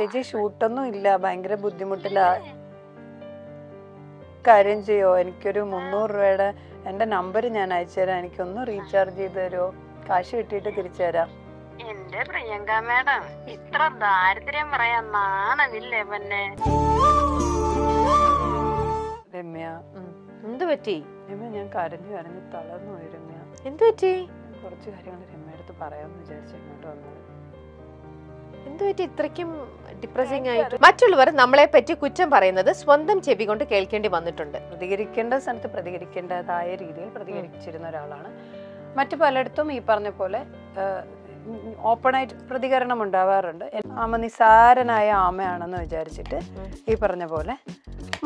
ചേച്ചി ഷൂട്ടൊന്നും ഇല്ല ഭയങ്കര ബുദ്ധിമുട്ടില്ല കാര്യം ചെയ്യോ എനിക്കൊരു മുന്നൂറ് രൂപയുടെ എൻ്റെ നമ്പർ ഞാൻ അയച്ചുതരാം എനിക്കൊന്ന് റീചാർജ് ചെയ്ത് തരുമോ കാശ് കിട്ടിയിട്ട് തിരിച്ചു തരാം എന്റെ പ്രിയങ്ക മാഡം ഇത്ര ദാരിദ്ര്യം പറയാൻ നാണമില്ലേ പിന്നെ രമ്യ എന്ത് പറ്റി രമ്യ ഞാൻ കരഞ്ഞു കരഞ്ഞു തളർന്നു പോയി രമ്യ എന്ത് പറ്റി കുറച്ച് കാര്യങ്ങൾ അടുത്ത് പറയാമെന്ന് വിചാരിച്ചു ഇങ്ങോട്ട് വന്നത് എന്തുപറ്റി ഇത്രയ്ക്കും ഡിപ്രസിംഗ് ആയിട്ട് മറ്റുള്ളവർ നമ്മളെ പറ്റി കുറ്റം പറയുന്നത് സ്വന്തം ചെവി കൊണ്ട് കേൾക്കേണ്ടി വന്നിട്ടുണ്ട് പ്രതികരിക്കേണ്ട സ്ഥലത്ത് പ്രതികരിക്കേണ്ടതായ രീതിയിൽ പ്രതികരിച്ചിരുന്ന ഒരാളാണ് മറ്റു പലയിടത്തും ഈ പറഞ്ഞ പോലെ ഓപ്പണായിട്ട് പ്രതികരണം ഉണ്ടാവാറുണ്ട് ആമ നിസാരനായ ആമയാണെന്ന് വിചാരിച്ചിട്ട് ഈ പറഞ്ഞ പോലെ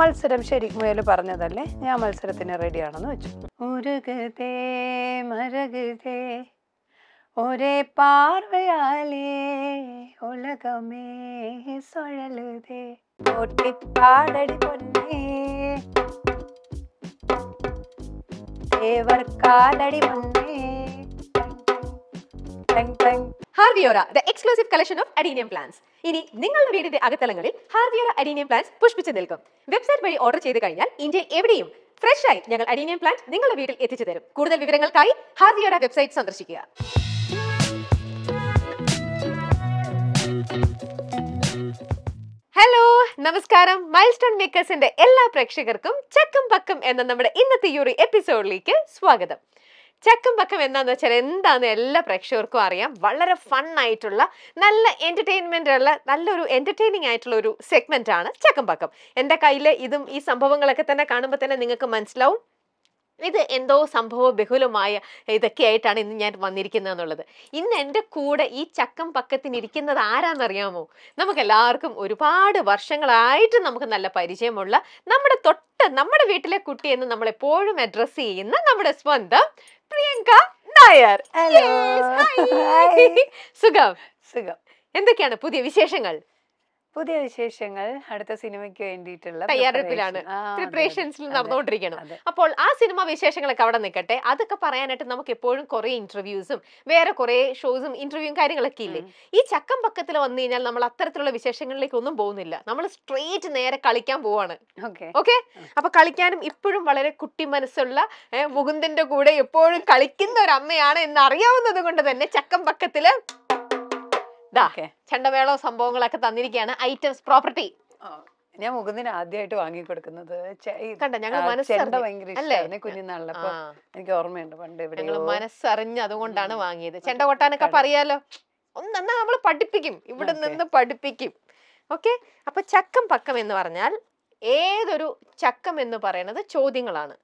മത്സരം ശരി മുയൽ പറഞ്ഞതല്ലേ ഞാൻ മത്സരത്തിന് റെഡിയാണെന്ന് വെച്ചു മുരുകതേ മരകതേ ഒരേ പാർവയാലേ ഉലകമേ സുഴലുതേ ഓട്ടിപ്പാടടി പൊന്നേ ഏവർക്കാലടി പൊന്നേ ഹാർവിയോറ ദ ഇനി നിങ്ങളുടെ വീടിന്റെ അകത്തലങ്ങളിൽ ഹാർവിയോറ അഡീനിയം പ്ലാന്റ്സ് പുഷ്പിച്ചു നിൽക്കും വെബ്സൈറ്റ് വഴി ഓർഡർ ചെയ്ത് കഴിഞ്ഞാൽ ഇന്ത്യയിൽ എവിടെയും ഫ്രഷ് ആയി ഞങ്ങൾ അഡീനിയം പ്ലാന്റ് നിങ്ങളുടെ വീട്ടിൽ എത്തിച്ചു തരും കൂടുതൽ വിവരങ്ങൾക്കായി ഹാർവിയോറ വെബ്സൈറ്റ് സന്ദർശിക്കുക ഹലോ നമസ്കാരം മൈൽ സ്റ്റോൺ മേക്കേഴ്സിന്റെ എല്ലാ പ്രേക്ഷകർക്കും ചക്കം പക്കം എന്ന നമ്മുടെ ഇന്നത്തെ യൂറി എപ്പിസോഡിലേക്ക് സ്വാഗതം ചക്കം പക്കം എന്താന്ന് വെച്ചാൽ എന്താന്ന് എല്ലാ പ്രേക്ഷകർക്കും അറിയാം വളരെ ഫൺ ആയിട്ടുള്ള നല്ല എൻ്റർടൈൻമെൻ്റ് ഉള്ള നല്ലൊരു എൻ്റർടൈനിങ് ആയിട്ടുള്ള ഒരു സെഗ്മെൻ്റ് ആണ് ചക്കം പക്കം എൻ്റെ കയ്യിൽ ഇതും ഈ സംഭവങ്ങളൊക്കെ തന്നെ കാണുമ്പോൾ തന്നെ നിങ്ങൾക്ക് മനസ്സിലാവും ഇത് എന്തോ സംഭവ ബഹുലമായ ഇതൊക്കെയായിട്ടാണ് ഇന്ന് ഞാൻ വന്നിരിക്കുന്നത് എന്നുള്ളത് ഇന്ന് എൻ്റെ കൂടെ ഈ ചക്കം പക്കത്തിനിരിക്കുന്നത് ആരാന്നറിയാമോ നമുക്ക് എല്ലാവർക്കും ഒരുപാട് വർഷങ്ങളായിട്ട് നമുക്ക് നല്ല പരിചയമുള്ള നമ്മുടെ തൊട്ട് നമ്മുടെ വീട്ടിലെ കുട്ടി എന്ന് നമ്മൾ എപ്പോഴും അഡ്രസ്സ് ചെയ്യുന്ന നമ്മുടെ സ്വന്തം പ്രിയങ്ക നായർ സുഖം സുഖം എന്തൊക്കെയാണ് പുതിയ വിശേഷങ്ങൾ പുതിയ വിശേഷങ്ങൾ അടുത്ത സിനിമയ്ക്ക് വേണ്ടിയിട്ടുള്ള തയ്യാറെടുപ്പിലാണ് പ്രിപ്പറേഷൻസിൽ നടന്നുകൊണ്ടിരിക്കണം അപ്പോൾ ആ സിനിമ വിശേഷങ്ങളൊക്കെ അവിടെ നിൽക്കട്ടെ അതൊക്കെ പറയാനായിട്ട് നമുക്ക് എപ്പോഴും കുറെ ഇന്റർവ്യൂസും വേറെ കുറെ ഷോസും ഇന്റർവ്യൂവും കാര്യങ്ങളൊക്കെ ഇല്ലേ ഈ ചക്കം പക്കത്തിൽ വന്നു കഴിഞ്ഞാൽ നമ്മൾ അത്തരത്തിലുള്ള വിശേഷങ്ങളിലേക്ക് ഒന്നും പോകുന്നില്ല നമ്മൾ സ്ട്രേറ്റ് നേരെ കളിക്കാൻ പോവാണ് ഓക്കെ അപ്പൊ കളിക്കാനും ഇപ്പോഴും വളരെ കുട്ടി മനസ്സുള്ള മുകുന്ദന്റെ കൂടെ എപ്പോഴും കളിക്കുന്ന ഒരു അമ്മയാണ് എന്ന് അറിയാവുന്നത് കൊണ്ട് തന്നെ ചക്കം പക്കത്തില് ചെണ്ടമേളോ സംഭവങ്ങളൊക്കെ തന്നിരിക്കുകയാണ് ഐറ്റംസ് പ്രോപ്പർട്ടി ഞാൻ മുകുന്ദിന് ആദ്യമായിട്ട് വാങ്ങി കൊടുക്കുന്നത് കുഞ്ഞുനാളിൽ എനിക്ക് ഓർമ്മയുണ്ട് പണ്ട് ഞങ്ങൾ മനസ്സറിഞ്ഞ് അതുകൊണ്ടാണ് വാങ്ങിയത് ചെണ്ട കൊട്ടാനൊക്കെ പറയാലോ ഒന്ന് എന്നാ നമ്മൾ പഠിപ്പിക്കും ഇവിടെ നിന്ന് പഠിപ്പിക്കും ഓക്കെ അപ്പൊ ചക്കം പക്കം എന്ന് പറഞ്ഞാൽ ഏതൊരു ചക്കം എന്ന് പറയുന്നത് ചോദ്യങ്ങളാണ്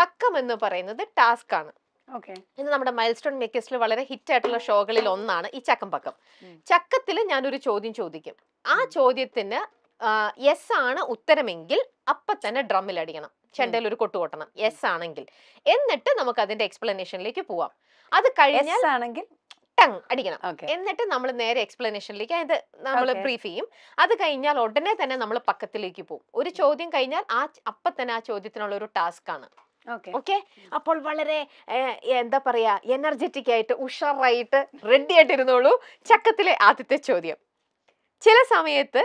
പക്കം എന്ന് പറയുന്നത് ടാസ്ക് ആണ് ഇത് നമ്മുടെ മൈൽ സ്റ്റോൺ മേക്കേഴ്സിൽ വളരെ ഹിറ്റ് ആയിട്ടുള്ള ഷോകളിൽ ഒന്നാണ് ഈ ചക്കമ്പക്കം ചക്കത്തിൽ ഞാനൊരു ചോദ്യം ചോദിക്കും ആ ചോദ്യത്തിന് യെസ് ആണ് ഉത്തരമെങ്കിൽ അപ്പം തന്നെ ഡ്രമ്മിൽ അടിക്കണം ചെണ്ടയിൽ ഒരു കൊട്ട് കൊട്ടണം യെസ് ആണെങ്കിൽ എന്നിട്ട് നമുക്ക് അതിന്റെ എക്സ്പ്ലനേഷനിലേക്ക് പോവാം അത് കഴിഞ്ഞാൽ ആണെങ്കിൽ ടങ് അടിക്കണം എന്നിട്ട് നമ്മൾ നേരെ എക്സ്പ്ലനേഷനിലേക്ക് അത് നമ്മൾ ബ്രീഫ് ചെയ്യും അത് കഴിഞ്ഞാൽ ഉടനെ തന്നെ നമ്മൾ പക്കത്തിലേക്ക് പോകും ഒരു ചോദ്യം കഴിഞ്ഞാൽ ആ അപ്പം തന്നെ ആ ചോദ്യത്തിനുള്ള ഒരു ടാസ്ക് ആണ് ഓക്കെ അപ്പോൾ വളരെ എന്താ പറയാ എനർജറ്റിക് ആയിട്ട് ഉഷാറായിട്ട് റെഡി ആയിട്ടിരുന്നോളൂ ചക്കത്തിലെ ആദ്യത്തെ ചോദ്യം ചില സമയത്ത്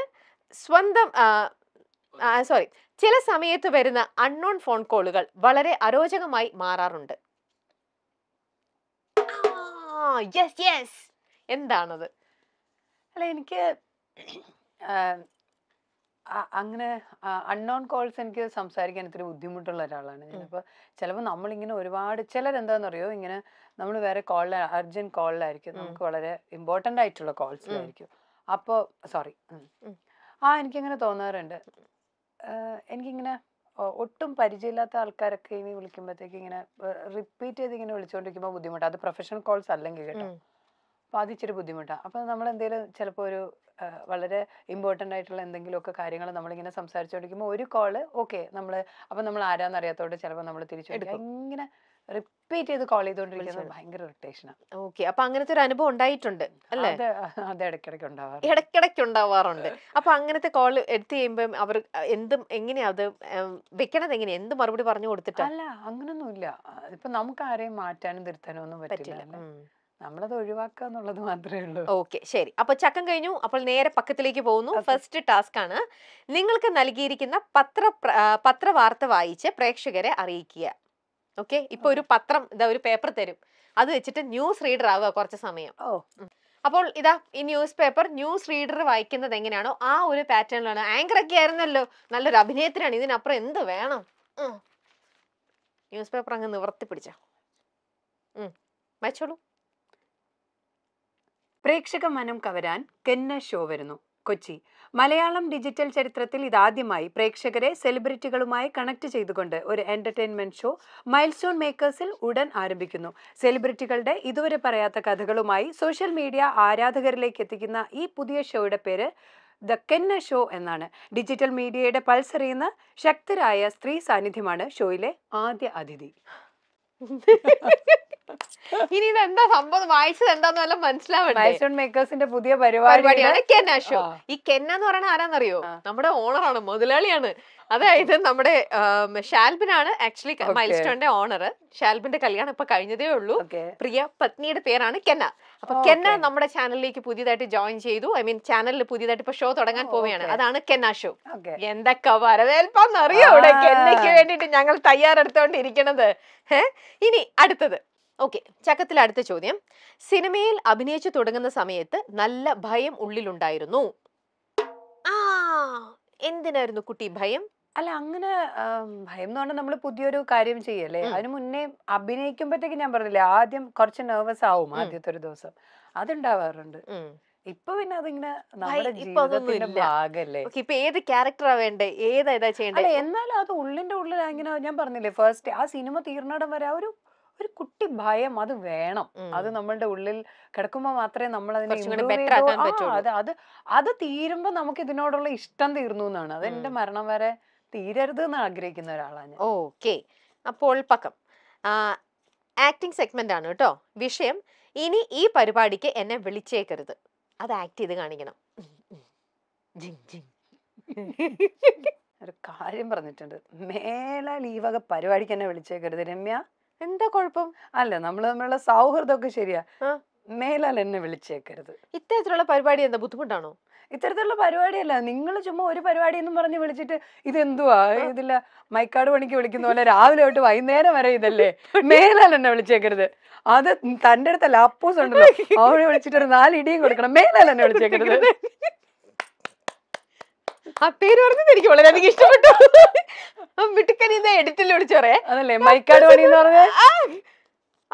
സ്വന്തം സോറി ചില സമയത്ത് വരുന്ന അൺനോൺ ഫോൺ കോളുകൾ വളരെ അരോചകമായി മാറാറുണ്ട് യെസ് യെസ് എന്താണത് അല്ല എനിക്ക് അങ്ങനെ അൺനോൺ കോൾസ് എനിക്ക് സംസാരിക്കാൻ ഇത്തിരി ബുദ്ധിമുട്ടുള്ള ഒരാളാണ് ചിലപ്പോൾ ചിലപ്പോൾ നമ്മളിങ്ങനെ ഒരുപാട് അറിയോ ഇങ്ങനെ നമ്മൾ വേറെ കോളിൽ അർജന്റ് കോളിലായിരിക്കും നമുക്ക് വളരെ ഇമ്പോർട്ടൻ്റ് ആയിട്ടുള്ള കോൾസിലായിരിക്കും അപ്പോൾ സോറി ആ എനിക്കിങ്ങനെ തോന്നാറുണ്ട് എനിക്കിങ്ങനെ ഒട്ടും പരിചയമില്ലാത്ത ആൾക്കാരൊക്കെ ഇനി വിളിക്കുമ്പോഴത്തേക്ക് ഇങ്ങനെ റിപ്പീറ്റ് ചെയ്ത് ഇങ്ങനെ വിളിച്ചുകൊണ്ടിരിക്കുമ്പോൾ ബുദ്ധിമുട്ടാണ് അത് പ്രൊഫഷണൽ കോൾസ് അല്ലെങ്കിൽ കേട്ടോ അപ്പോൾ അത് ഇച്ചിരി ബുദ്ധിമുട്ടാണ് അപ്പോൾ നമ്മൾ എന്തെങ്കിലും ചിലപ്പോൾ ഒരു വളരെ ഇമ്പോർട്ടൻ്റ് ആയിട്ടുള്ള എന്തെങ്കിലുമൊക്കെ കാര്യങ്ങൾ നമ്മളിങ്ങനെ സംസാരിച്ചുകൊണ്ടിരിക്കുമ്പോൾ ഒരു കോള് ഓക്കെ നമ്മൾ അപ്പം നമ്മൾ ആരാന്നറിയാത്തോണ്ട് ചിലപ്പോൾ നമ്മൾ തിരിച്ചു ഇങ്ങനെ റിപ്പീറ്റ് ചെയ്ത് കോൾ ചെയ്തുകൊണ്ടിരിക്കുന്നത് ഭയങ്കര ആണ് ഓക്കെ അപ്പൊ അങ്ങനത്തെ ഒരു അനുഭവം ഉണ്ടായിട്ടുണ്ട് അല്ലേ അതെ ഇടയ്ക്കിടയ്ക്ക് ഉണ്ടാവാറുണ്ട് ഇടയ്ക്കിടയ്ക്ക് ഉണ്ടാവാറുണ്ട് അപ്പൊ അങ്ങനത്തെ കോൾ എടുത്തു കഴിയുമ്പോൾ അവർ എന്തും എങ്ങനെയാ അത് വെക്കണത് എങ്ങനെ എന്ത് മറുപടി പറഞ്ഞു കൊടുത്തിട്ട് അല്ല അങ്ങനൊന്നുമില്ല ഇപ്പൊ നമുക്ക് ആരെയും മാറ്റാനും തിരുത്താനും ഒന്നും പറ്റില്ല നമ്മളത് ഒഴിവാക്കുക എന്നുള്ളത് മാത്രമേ ഉള്ളൂ ഓക്കെ ശരി അപ്പൊ ചക്കം കഴിഞ്ഞു അപ്പോൾ നേരെ പക്കത്തിലേക്ക് പോകുന്നു ഫസ്റ്റ് ടാസ്ക് ആണ് നിങ്ങൾക്ക് നൽകിയിരിക്കുന്ന പത്ര പത്രവാർത്ത വായിച്ച് പ്രേക്ഷകരെ അറിയിക്കുക ഓക്കെ ഇപ്പൊ ഒരു പത്രം ഇതാ ഒരു പേപ്പർ തരും അത് വെച്ചിട്ട് ന്യൂസ് റീഡർ ആവുക കുറച്ച് സമയം അപ്പോൾ ഇതാ ഈ ന്യൂസ് പേപ്പർ ന്യൂസ് റീഡർ വായിക്കുന്നത് എങ്ങനെയാണോ ആ ഒരു പാറ്റേണിലാണ് ആങ്കർ ഒക്കെ ആയിരുന്നല്ലോ നല്ലൊരു അഭിനയത്തിനാണ് ഇതിനപ്പുറം എന്ത് വേണം ന്യൂസ് പേപ്പർ അങ്ങ് നിവർത്തി പിടിച്ച മച്ചോളൂ പ്രേക്ഷക മനം കവരാൻ കെന്ന ഷോ വരുന്നു കൊച്ചി മലയാളം ഡിജിറ്റൽ ചരിത്രത്തിൽ ഇതാദ്യമായി പ്രേക്ഷകരെ സെലിബ്രിറ്റികളുമായി കണക്ട് ചെയ്തുകൊണ്ട് ഒരു എന്റർടൈൻമെന്റ് ഷോ മൈൽസ്റ്റോൺ മേക്കേഴ്സിൽ ഉടൻ ആരംഭിക്കുന്നു സെലിബ്രിറ്റികളുടെ ഇതുവരെ പറയാത്ത കഥകളുമായി സോഷ്യൽ മീഡിയ ആരാധകരിലേക്ക് എത്തിക്കുന്ന ഈ പുതിയ ഷോയുടെ പേര് ദ കെന്ന ഷോ എന്നാണ് ഡിജിറ്റൽ മീഡിയയുടെ പൾസറിയുന്ന ശക്തരായ സ്ത്രീ സാന്നിധ്യമാണ് ഷോയിലെ ആദ്യ അതിഥി ഇനി ഇതെന്താ സംഭവം വായിച്ചത് എന്താന്ന് വല്ല മനസ്സിലാവണ്ടേ മേക്കേഴ്സിന്റെ പുതിയ പരിപാടിയാണ് കെന്ന ഷോ ഈ കെന്ന എന്ന് പറയുന്നത് ആരാന്നറിയോ നമ്മുടെ ഓണറാണ് മുതലാളിയാണ് അതായത് നമ്മുടെ ഷാൽബിനാണ് ആക്ച്വലി മൈൽ സ്റ്റോണിന്റെ ഓണർ ഷാൽബിന്റെ കല്യാണം ഇപ്പൊ കഴിഞ്ഞതേ ഉള്ളൂ പ്രിയ പത്നിയുടെ പേരാണ് കെന്ന അപ്പൊ കെന്ന നമ്മുടെ ചാനലിലേക്ക് പുതിയതായിട്ട് ജോയിൻ ചെയ്തു ഐ മീൻ ചാനലിൽ പുതിയതായിട്ട് ഇപ്പൊ ഷോ തുടങ്ങാൻ പോവുകയാണ് അതാണ് കെന്ന ഷോ എന്തൊക്കെ വരവേൽപ്പാന്നറിയോ ഇവിടെ കെന്നയ്ക്ക് വേണ്ടിയിട്ട് ഞങ്ങൾ തയ്യാറെടുത്തോണ്ടിരിക്കണത് ഏഹ് ഇനി അടുത്തത് ഓക്കെ ചക്കത്തിൽ അടുത്ത ചോദ്യം സിനിമയിൽ അഭിനയിച്ചു തുടങ്ങുന്ന സമയത്ത് നല്ല ഭയം ഉള്ളിലുണ്ടായിരുന്നു ആ എന്തിനായിരുന്നു കുട്ടി ഭയം അല്ല അങ്ങനെ ഭയം എന്ന് പറഞ്ഞാൽ നമ്മൾ പുതിയൊരു കാര്യം ചെയ്യല്ലേ അതിന് മുന്നേ അഭിനയിക്കുമ്പോഴത്തേക്ക് ഞാൻ പറഞ്ഞില്ലേ ആദ്യം കുറച്ച് നെർവസ് ആവും ആദ്യത്തെ ഒരു ദിവസം അതുണ്ടാവാറുണ്ട് ഇപ്പൊ പിന്നെ അതിങ്ങനെ നമ്മുടെ ഇപ്പൊ അതൊന്നും ഭാഗല്ലേ ഓക്കേ, ഇപ്പൊ ഏത് ക്യാരക്ടറാ വേണ്ടേ ഏതാ ഇതാ അല്ല ചെയ്യണ്ടേ എന്നാലും അത് ഉള്ളിന്റെ ഉള്ളിൽ അങ്ങനെ ഞാൻ പറഞ്ഞില്ലേ ഫസ്റ്റ് ആ സിനിമ തീർന്നടം വരെ ഒരു ഒരു കുട്ടി ഭയം അത് വേണം അത് നമ്മളുടെ ഉള്ളിൽ കിടക്കുമ്പോൾ മാത്രമേ നമ്മൾ അതിനെ അത് അത് തീരുമ്പോ നമുക്ക് ഇതിനോടുള്ള ഇഷ്ടം തീർന്നു എന്നാണ് അത് എന്റെ മരണം വരെ തീരരുത് എന്ന് ആഗ്രഹിക്കുന്ന ഒരാളാണ് ഓക്കെ അപ്പോൾ പക്കം ആക്ടിങ് സെഗ്മെന്റ് ആണ് കേട്ടോ വിഷയം ഇനി ഈ പരിപാടിക്ക് എന്നെ വിളിച്ചേക്കരുത് അത് ആക്ട് ചെയ്ത് കാണിക്കണം ജിങ് ജിങ് ഒരു കാര്യം പറഞ്ഞിട്ടുണ്ട് മേല ഈ പരിപാടിക്ക് എന്നെ വിളിച്ചേക്കരുത് രമ്യ എന്താ കുഴപ്പം അല്ല നമ്മൾ തമ്മിലുള്ള സൗഹൃദമൊക്കെ ശരിയാ മേലാൽ എന്നെ വിളിച്ചേക്കരുത് ഇത്തരത്തിലുള്ള പരിപാടി എന്താ ബുദ്ധിമുട്ടാണോ ഇത്തരത്തിലുള്ള പരിപാടിയല്ല നിങ്ങൾ ചുമ്മാ ഒരു പരിപാടി എന്നും പറഞ്ഞ് വിളിച്ചിട്ട് ഇതെന്തുവാ ഇതില്ല മൈക്കാട് പണിക്ക് വിളിക്കുന്ന പോലെ രാവിലെ തൊട്ട് വൈകുന്നേരം വരെ ഇതല്ലേ മേലാൽ എന്നെ വിളിച്ചേക്കരുത് അത് തൻ്റെ അടുത്തല്ല അപ്പൂസ് ഉണ്ടല്ലോ അവനെ വിളിച്ചിട്ട് ഒരു നാല് ഇടിയും കൊടുക്കണം മേലാൽ എന്നെ വിളിച്ചേക്കരുത് ആ പേര് പറഞ്ഞത് എനിക്ക് വളരെയധികം ഇഷ്ടപ്പെട്ടു മിടുക്കൻ എഡിറ്റിൽ വിളിച്ചോറേ അതല്ലേ മൈക്കാട് പണി എന്ന് പറഞ്ഞ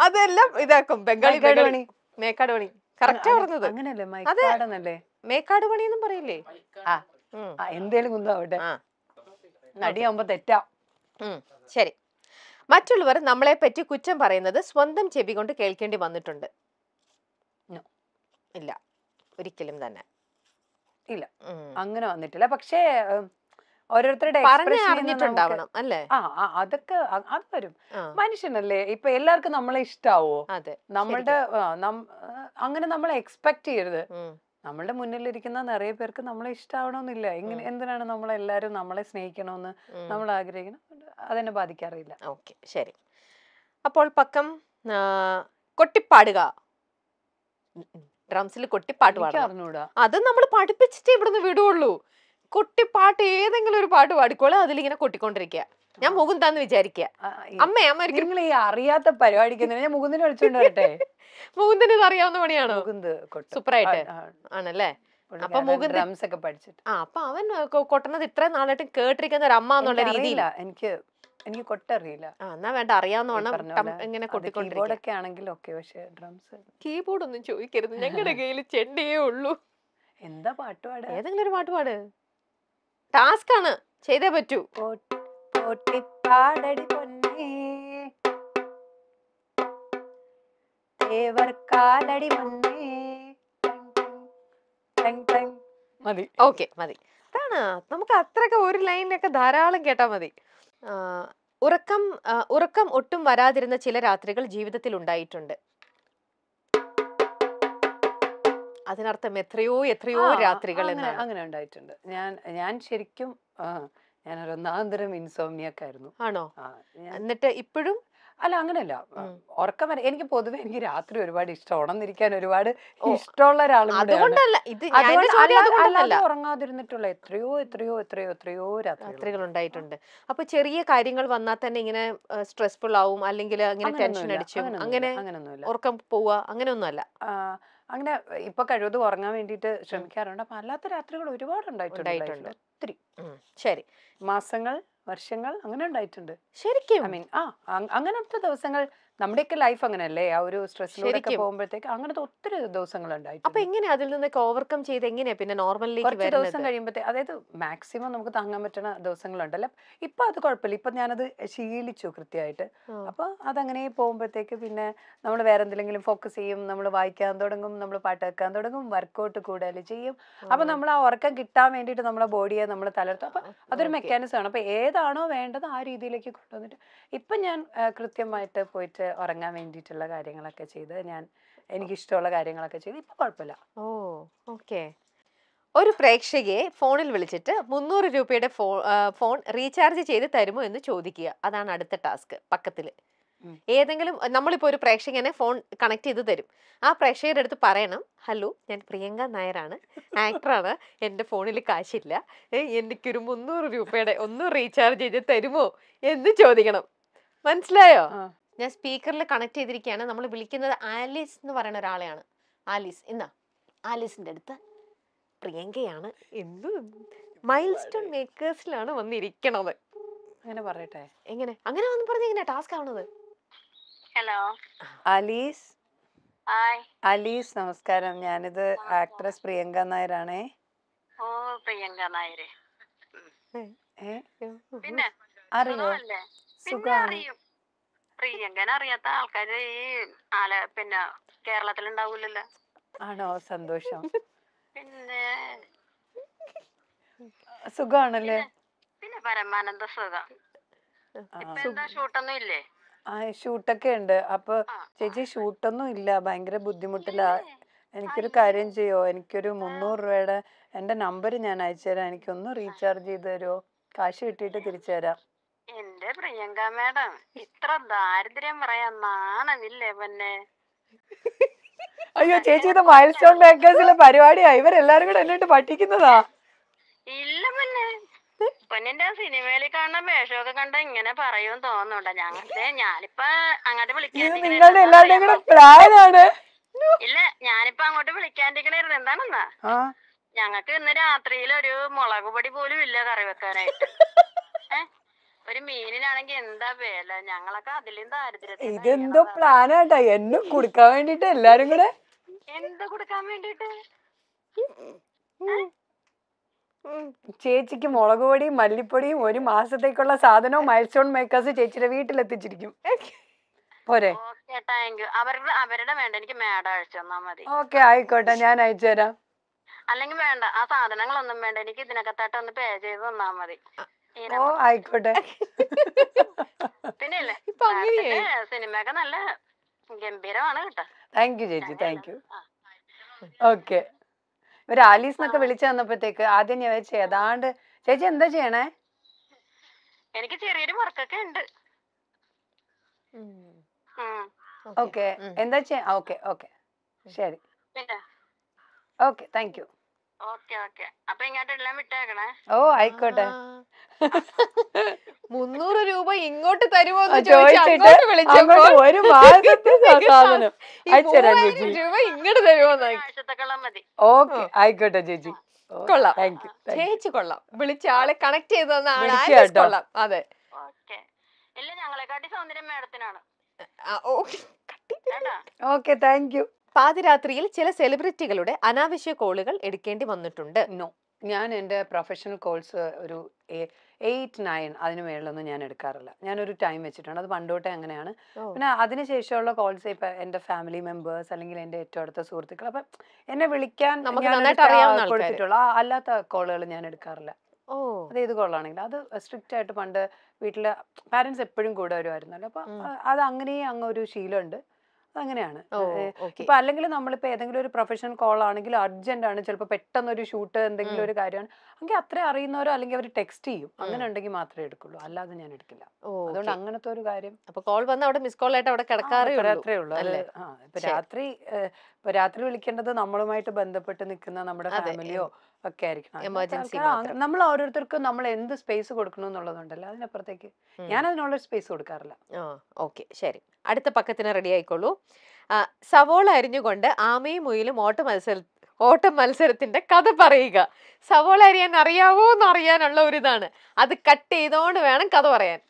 അതെല്ലാം ഇതാക്കും ബംഗാളി മേക്കാട് പണി കറക്റ്റാ പറഞ്ഞത് അങ്ങനെയല്ലേ മൈക്കാടെന്നല്ലേ മേക്കാട് പണിയെന്നും പറയില്ലേ ആ എന്തേലും കുന്നാവട്ടെ നടിയാവുമ്പോ തെറ്റാ ശരി മറ്റുള്ളവർ നമ്മളെ പറ്റി കുറ്റം പറയുന്നത് സ്വന്തം ചെവി കൊണ്ട് കേൾക്കേണ്ടി വന്നിട്ടുണ്ട് ഇല്ല ഒരിക്കലും തന്നെ ഇല്ല. അങ്ങനെ വന്നിട്ടില്ല പക്ഷേ ഓരോരുത്തരുടെ അറിഞ്ഞിട്ടുണ്ടാവണം അല്ലേ ആ അതൊക്കെ അത് വരും മനുഷ്യനല്ലേ ഇപ്പൊ എല്ലാവർക്കും നമ്മളെ ഇഷ്ടാവോ അതെ നമ്മളുടെ അങ്ങനെ നമ്മളെ എക്സ്പെക്ട് ചെയ്യരുത് നമ്മളുടെ മുന്നിലിരിക്കുന്ന നിറയെ പേർക്ക് നമ്മളെ ഇഷ്ടമാവണമെന്നില്ല എങ്ങനെ എന്തിനാണ് നമ്മളെല്ലാവരും നമ്മളെ സ്നേഹിക്കണമെന്ന് നമ്മൾ ആഗ്രഹിക്കണം അതെന്നെ ബാധിക്കാറില്ല ഓക്കെ ശരി അപ്പോൾ പക്കം കൊട്ടിപ്പാടുക ഡ്രംസിൽ കൊട്ടിപ്പാട്ട് പാടുക അത് നമ്മൾ പഠിപ്പിച്ചിട്ടേ ഇവിടുന്ന് വിടുള്ളൂ കൊട്ടിപ്പാട്ട് ഏതെങ്കിലും ഒരു പാട്ട് പാടിക്കോളെ അതിലിങ്ങനെ കൊട്ടിക്കൊണ്ടിരിക്കുക ഞാൻ മുകുന്ദാന്ന് വിചാരിക്കുക അമ്മ അമ്മ നിങ്ങൾ ഈ അറിയാത്ത പരിപാടിക്ക് ഞാൻ മുകുന്ദനെ വിളിച്ചോണ്ട് വരട്ടെ മുകുന്ദന് ഇത് അറിയാവുന്ന പണിയാണോ മുകുന്ദ് സൂപ്പറായിട്ട് ആണല്ലേ അപ്പൊ ഡ്രംസ് ഒക്കെ പഠിച്ചിട്ട് ആ അപ്പൊ അവൻ കൊട്ടണത് ഇത്രയും നാളായിട്ട് കേട്ടിരിക്കുന്ന ഒരു അമ്മ എന്നുള്ള രീതിയില്ല എനിക്ക് എനിക്ക് കൊട്ടറിയില്ല എന്നാ വേണ്ട അറിയാവുന്ന ഇങ്ങനെ കീബോർഡൊക്കെ ആണെങ്കിലും ഓക്കെ പക്ഷെ ഡ്രംസ് കീബോർഡ് ഒന്നും ചോദിക്കരുത് ഞങ്ങളുടെ കയ്യിൽ ചെണ്ടയേ ഉള്ളൂ എന്താ പാട്ട് പാട് ഏതെങ്കിലും ഒരു പാട്ട് പാട് ടാസ്ക് ആണ് ചെയ്തേ പറ്റൂ ഓട്ടിപ്പാടടി പൊന്നേ തേവർക്കാലടി മണ്ണേ മതി ഓക്കെ മതി അതാണ് നമുക്ക് അത്രയൊക്കെ ഒരു ലൈനിലൊക്കെ ധാരാളം കേട്ടാൽ മതി ഉറക്കം ഉറക്കം ഒട്ടും വരാതിരുന്ന ചില രാത്രികൾ ജീവിതത്തിൽ ഉണ്ടായിട്ടുണ്ട് അതിനർത്ഥം എത്രയോ എത്രയോ രാത്രികൾ അങ്ങനെ ഉണ്ടായിട്ടുണ്ട് ഞാൻ ഞാൻ ശരിക്കും ഞാനൊരു ഒന്നാന്തരം ഇൻസോമിയൊക്കെ ആയിരുന്നു ആണോ എന്നിട്ട് ഇപ്പോഴും അല്ല അങ്ങനെയല്ല ഉറക്കം വരെ എനിക്ക് പൊതുവെ എനിക്ക് രാത്രി ഒരുപാട് ഇഷ്ടം ഉണർന്നിരിക്കാൻ ഒരുപാട് ഇഷ്ടമുള്ള ഒരാളാണ് ഉറങ്ങാതിരുന്നിട്ടുള്ള എത്രയോ എത്രയോ എത്രയോ എത്രയോ രാത്രികൾ ഉണ്ടായിട്ടുണ്ട് അപ്പൊ ചെറിയ കാര്യങ്ങൾ വന്നാൽ തന്നെ ഇങ്ങനെ സ്ട്രെസ്ഫുൾ ആവും അല്ലെങ്കിൽ അങ്ങനെ ടെൻഷൻ അടിച്ചു അങ്ങനെ ഉറക്കം പോവുക അങ്ങനെയൊന്നുമല്ല അങ്ങനെ ഇപ്പൊ കഴിവതും ഉറങ്ങാൻ വേണ്ടിയിട്ട് ശ്രമിക്കാറുണ്ട് അപ്പൊ അല്ലാത്ത രാത്രികൾ ഒരുപാട് ഉണ്ടായിട്ടുണ്ട് ഒത്തിരി ശരി മാസങ്ങൾ വർഷങ്ങൾ അങ്ങനെ ഉണ്ടായിട്ടുണ്ട് ശരിക്കും ഐ മീൻ ആ അങ്ങനത്തെ ദിവസങ്ങൾ നമ്മുടെയൊക്കെ ലൈഫ് അങ്ങനെയല്ലേ ആ ഒരു സ്ട്രെസ്സിലൂടെ പോകുമ്പോഴത്തേക്ക് അങ്ങനത്തെ ഒത്തിരി ദിവസങ്ങൾ ഉണ്ടായിട്ട് അപ്പൊ എങ്ങനെ അതിൽ നിന്നൊക്കെ ഓവർകം ചെയ്ത് എങ്ങനെയാ പിന്നെ നോർമലിലേക്ക് ദിവസം കഴിയുമ്പോ അതായത് മാക്സിമം നമുക്ക് താങ്ങാൻ പറ്റുന്ന ദിവസങ്ങളുണ്ടല്ലോ ഇപ്പൊ അത് കുഴപ്പമില്ല ഇപ്പൊ ഞാനത് ശീലിച്ചു കൃത്യമായിട്ട് അപ്പൊ അതങ്ങനെ പോകുമ്പോഴത്തേക്ക് പിന്നെ നമ്മൾ വേറെ എന്തെങ്കിലും ഫോക്കസ് ചെയ്യും നമ്മൾ വായിക്കാൻ തുടങ്ങും നമ്മൾ പാട്ട് കേൾക്കാൻ തുടങ്ങും വർക്കൗട്ട് കൂടുതൽ ചെയ്യും അപ്പൊ നമ്മൾ ആ ഉറക്കം കിട്ടാൻ വേണ്ടിയിട്ട് നമ്മുടെ ബോഡിയെ നമ്മൾ തളർത്തും അപ്പൊ അതൊരു മെക്കാനിസം ആണ് അപ്പൊ ഏതാണോ വേണ്ടത് ആ രീതിയിലേക്ക് കൊണ്ടുവന്നിട്ട് ഇപ്പൊ ഞാൻ കൃത്യമായിട്ട് പോയിട്ട് കുറച്ച് ഉറങ്ങാൻ വേണ്ടിയിട്ടുള്ള കാര്യങ്ങളൊക്കെ ചെയ്ത് ഞാൻ എനിക്കിഷ്ടമുള്ള കാര്യങ്ങളൊക്കെ ചെയ്ത് ഇപ്പൊ കുഴപ്പമില്ല ഓ ഓക്കെ ഒരു പ്രേക്ഷകയെ ഫോണിൽ വിളിച്ചിട്ട് മുന്നൂറ് രൂപയുടെ ഫോൺ റീചാർജ് ചെയ്ത് തരുമോ എന്ന് ചോദിക്കുക അതാണ് അടുത്ത ടാസ്ക് പക്കത്തില് ഏതെങ്കിലും നമ്മളിപ്പോൾ ഒരു പ്രേക്ഷകനെ ഫോൺ കണക്ട് ചെയ്ത് തരും ആ പ്രേക്ഷകരുടെ അടുത്ത് പറയണം ഹലോ ഞാൻ പ്രിയങ്ക നായരാണ് ആക്ടറാണ് എൻ്റെ ഫോണിൽ കാശില്ല എനിക്കൊരു മുന്നൂറ് രൂപയുടെ ഒന്ന് റീചാർജ് ചെയ്ത് തരുമോ എന്ന് ചോദിക്കണം മനസ്സിലായോ ഞാൻ സ്പീക്കറിൽ കണക്ട് ചെയ്തിരിക്കുകയാണ് നമ്മൾ വിളിക്കുന്നത് ആലീസ് എന്ന് പറയുന്ന ഒരാളെയാണ് ആലീസ് എന്നാ ആലീസിന്റെ അടുത്ത് പ്രിയങ്കയാണ് എന്ത് മൈൽ സ്റ്റോൺ മേക്കേഴ്സിലാണ് വന്നിരിക്കണത് അങ്ങനെ പറയട്ടെ എങ്ങനെ അങ്ങനെ വന്ന് പറഞ്ഞ ടാസ്ക് ആവണത് ഹലോ ആലീസ് അലീസ് നമസ്കാരം ഞാനിത് ആക്ട്രസ് പ്രിയങ്ക നായരാണേ ഓ പ്രിയങ്ക നായര് അറിയോ സുഖം പ്രിയങ്കൻ അറിയാത്ത ആൾക്കാര് ഈ ആല പിന്നെ കേരളത്തിൽ ഉണ്ടാവൂലല്ലോ ആണോ സന്തോഷം പിന്നെ സുഖാണല്ലേ പിന്നെ പരമാനന്ദ സുഖം ഇപ്പൊ ഷൂട്ടൊന്നും ഇല്ലേ ആ ഷൂട്ടൊക്കെ ഉണ്ട് അപ്പൊ ചേച്ചി ഷൂട്ടൊന്നും ഇല്ല ഭയങ്കര ബുദ്ധിമുട്ടിലാ എനിക്കൊരു കാര്യം ചെയ്യോ എനിക്കൊരു മുന്നൂറ് രൂപയുടെ എന്റെ നമ്പർ ഞാൻ അയച്ചു തരാം എനിക്കൊന്ന് റീചാർജ് ചെയ്ത് തരുമോ കാശ് കിട്ടിയിട്ട് തിരിച്ചു തരാം എന്റെ പ്രിയങ്ക മേഡം ഇത്ര ദാരിദ്ര്യം പറയാൻ നാണമില്ലേ പൊന്നെ അയ്യോ ചേച്ചി ഇത് മൈൽ സ്റ്റോൺ ബേക്കേഴ്സിലെ പരിപാടിയാ ഇവരെല്ലാരും കൂടെ എന്നിട്ട് പഠിക്കുന്നതാ ഇല്ല പൊന്നെ പൊന്നിന്റെ സിനിമയിൽ കാണുന്ന വേഷമൊക്കെ കണ്ട ഇങ്ങനെ പറയും തോന്നുന്നുണ്ട് ഞങ്ങളുടെ ഞാനിപ്പോ അങ്ങോട്ട് വിളിക്കാൻ നിങ്ങളുടെ എല്ലാവരുടെയും കൂടെ പ്ലാനാണ് ഇല്ല ഞാനിപ്പോ അങ്ങോട്ട് വിളിക്കാണ്ടിരിക്കണായിരുന്നു എന്താണെന്നാ ഞങ്ങക്ക് ഇന്ന് രാത്രിയിൽ ഒരു മുളക് പൊടി പോലും ഇല്ല കറി വെക്കാനായിട്ട് ഏഹ് ഒരു മീനിനാണെങ്കിൽ എന്താ വേല ഞങ്ങളൊക്കെ അതിലും ദാരിദ്ര്യത്തിൽ ഇതെന്തോ പ്ലാനാട്ടാ എന്നും കൊടുക്കാൻ വേണ്ടിട്ട് എല്ലാരും കൂടെ എന്ത് കൊടുക്കാൻ വേണ്ടിട്ട് ചേച്ചിക്ക് മുളക് പൊടിയും മല്ലിപ്പൊടിയും ഒരു മാസത്തേക്കുള്ള സാധനവും സ്റ്റോൺ മേക്കേഴ്സ് ചേച്ചിയുടെ വീട്ടിലെത്തിച്ചിരിക്കും പോരെ അവരുടെ വേണ്ട എനിക്ക് ഓക്കെ ആയിക്കോട്ടെ ഞാൻ അയച്ചു തരാം അല്ലെങ്കിൽ വേണ്ട ആ സാധനങ്ങളൊന്നും വേണ്ട എനിക്ക് ഇതിനകത്തായിട്ട് ഒന്ന് പേ ചെയ്ത് തന്നാ മതി ഓ ആയിക്കോട്ടെ പിന്നെയല്ലേ ഇപ്പൊ സിനിമയൊക്കെ നല്ല ഗംഭീരമാണ് കേട്ടോ താങ്ക് യു ചേച്ചി താങ്ക് യു ഓക്കെ ഇവര് ആലീസ് എന്നൊക്കെ വിളിച്ചു വന്നപ്പോഴത്തേക്ക് ആദ്യം ഞാൻ ഏതാണ്ട് ചേച്ചി എന്താ ചെയ്യണേ എനിക്ക് ചെറിയൊരു വർക്കൊക്കെ ഉണ്ട് ഓക്കെ എന്താ ചെയ്യാ ഓക്കെ ഓക്കെ ശരി ഓക്കെ താങ്ക് യു ഓ ആയിക്കോട്ടെ മുന്നൂറ് രൂപ ഇങ്ങോട്ട് തരുമോ ചോദിച്ചിട്ട് ഒരു സാധനം രൂപ ഇങ്ങോട്ട് തരുമോ ഓക്കെ ആയിക്കോട്ടെ ചേച്ചി കൊള്ളാം ചേച്ചി കൊള്ളാം വിളിച്ച ആളെ കണക്ട് ചെയ്ത് കൊള്ളാം അതെ ഓക്കെ താങ്ക് യു പാതിരാത്രിയിൽ ചില സെലിബ്രിറ്റികളുടെ അനാവശ്യ കോളുകൾ എടുക്കേണ്ടി വന്നിട്ടുണ്ട് നോ ഞാൻ എൻ്റെ പ്രൊഫഷണൽ കോൾസ് ഒരു എയ്റ്റ് നയൻ അതിന് മേളിലൊന്നും ഞാൻ എടുക്കാറില്ല ഞാനൊരു ടൈം വെച്ചിട്ടുണ്ട് അത് പണ്ടോട്ടേ അങ്ങനെയാണ് പിന്നെ അതിനുശേഷമുള്ള കോൾസ് ഇപ്പൊ എൻ്റെ ഫാമിലി മെമ്പേഴ്സ് അല്ലെങ്കിൽ എൻ്റെ ഏറ്റവും അടുത്ത സുഹൃത്തുക്കൾ അപ്പം എന്നെ വിളിക്കാൻ കൊടുത്തിട്ടുള്ള അല്ലാത്ത കോളുകൾ ഞാൻ എടുക്കാറില്ല അത് ഏത് കോളാണെങ്കിൽ അത് സ്ട്രിക്റ്റ് ആയിട്ട് പണ്ട് വീട്ടിലെ പാരൻസ് എപ്പോഴും കൂടെ വരുമായിരുന്നല്ലോ അപ്പൊ അത് അങ്ങനെ അങ്ങ് ഒരു ശീലമുണ്ട് അങ്ങനെയാണ് ഇപ്പൊ അല്ലെങ്കിൽ നമ്മളിപ്പോ ഏതെങ്കിലും ഒരു പ്രൊഫഷണൽ കോൾ ആണെങ്കിൽ അർജന്റ് ആണ് ചിലപ്പോൾ പെട്ടെന്ന് ഒരു ഷൂട്ട് എന്തെങ്കിലും ഒരു കാര്യമാണ് എങ്കിൽ അത്ര അറിയുന്നവരോ അല്ലെങ്കിൽ അവർ ടെക്സ്റ്റ് ചെയ്യും അങ്ങനെ ഉണ്ടെങ്കിൽ മാത്രമേ എടുക്കുള്ളൂ അല്ലാതെ ഞാൻ എടുക്കില്ല അതുകൊണ്ട് അങ്ങനത്തെ ഒരു കാര്യം അപ്പൊ കോൾ വന്ന അവിടെ മിസ് കോൾ ആയിട്ട് അവിടെ കിടക്കാറേ അത്രേ ഉള്ളൂ അല്ലേ രാത്രി അപ്പൊ രാത്രി വിളിക്കേണ്ടത് നമ്മളുമായിട്ട് ബന്ധപ്പെട്ട് നിൽക്കുന്ന നമ്മുടെ ഫാമിലിയോ ഒക്കെ ആയിരിക്കണം എമർജൻസി നമ്മൾ ഓരോരുത്തർക്കും നമ്മൾ എന്ത് സ്പേസ് കൊടുക്കണം എന്നുള്ളതുണ്ടല്ലോ അതിനപ്പുറത്തേക്ക് ഞാൻ അതിനുള്ള സ്പേസ് കൊടുക്കാറില്ല ഓക്കെ ശരി അടുത്ത പക്കത്തിന് റെഡി ആയിക്കോളൂ സവോള അരിഞ്ഞുകൊണ്ട് ആമയും മുയിലും ഓട്ട മത്സര ഓട്ട മത്സരത്തിന്റെ കഥ പറയുക സവോള അരിയാൻ അറിയാവോ എന്ന് അറിയാനുള്ള ഒരു ഇതാണ് അത് കട്ട് ചെയ്തോണ്ട് വേണം കഥ പറയാൻ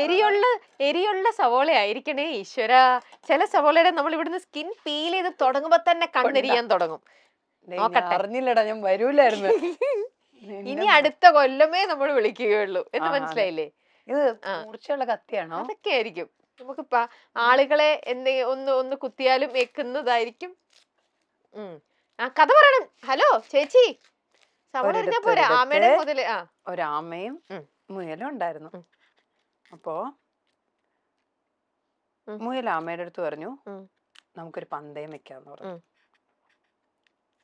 എരിയുള്ള എരിയുള്ള സവോള ആയിരിക്കണേ ഈശ്വര ചില സവോളയുടെ നമ്മൾ ഇവിടുന്ന് സ്കിൻ പീൽ ചെയ്ത് തുടങ്ങുമ്പോ തന്നെ കണ്ണെരിയാൻ തുടങ്ങും നോക്കട്ടെ അറിഞ്ഞില്ലടാ ഞാൻ വരൂലായിരുന്നു ഇനി അടുത്ത കൊല്ലമേ നമ്മൾ വിളിക്കുകയുള്ളൂ എന്ന് മനസ്സിലായില്ലേ ഇത് മൂർച്ചയുള്ള കത്തിയാണോ അതൊക്കെ ആയിരിക്കും നമുക്ക് ആളുകളെ എന്തെങ്കിലും ഒന്ന് ഒന്ന് കുത്തിയാലും വെക്കുന്നതായിരിക്കും ആ കഥ പറയണം ഹലോ ചേച്ചി സവോള അറിഞ്ഞാ പോരാ ആമയുടെ മുതല് ആ ഒരാമയും മുയലും ഉണ്ടായിരുന്നു അപ്പോ മുയൽ ആമയുടെ അടുത്ത് പറഞ്ഞു നമുക്കൊരു പന്തയം വെക്കാന്ന് പറഞ്ഞു